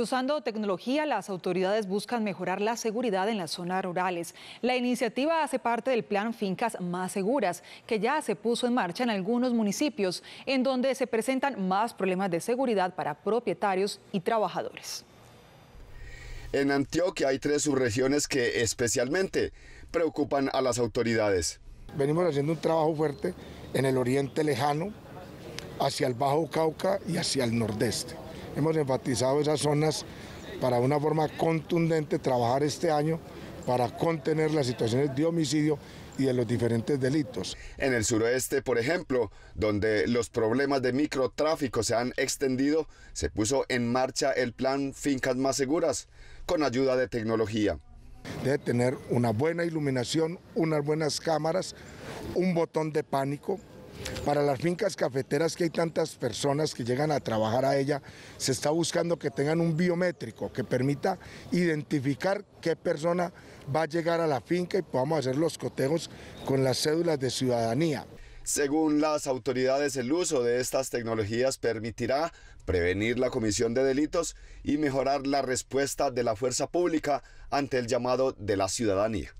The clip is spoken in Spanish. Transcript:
Usando tecnología, las autoridades buscan mejorar la seguridad en las zonas rurales. La iniciativa hace parte del plan Fincas Más Seguras, que ya se puso en marcha en algunos municipios, en donde se presentan más problemas de seguridad para propietarios y trabajadores. En Antioquia hay tres subregiones que especialmente preocupan a las autoridades. Venimos haciendo un trabajo fuerte en el oriente lejano, hacia el Bajo Cauca y hacia el nordeste hemos enfatizado esas zonas para una forma contundente trabajar este año para contener las situaciones de homicidio y de los diferentes delitos. En el suroeste, por ejemplo, donde los problemas de microtráfico se han extendido, se puso en marcha el plan Fincas Más Seguras con ayuda de tecnología. Debe tener una buena iluminación, unas buenas cámaras, un botón de pánico para las fincas cafeteras que hay tantas personas que llegan a trabajar a ella, se está buscando que tengan un biométrico que permita identificar qué persona va a llegar a la finca y podamos hacer los cotejos con las cédulas de ciudadanía. Según las autoridades, el uso de estas tecnologías permitirá prevenir la comisión de delitos y mejorar la respuesta de la fuerza pública ante el llamado de la ciudadanía.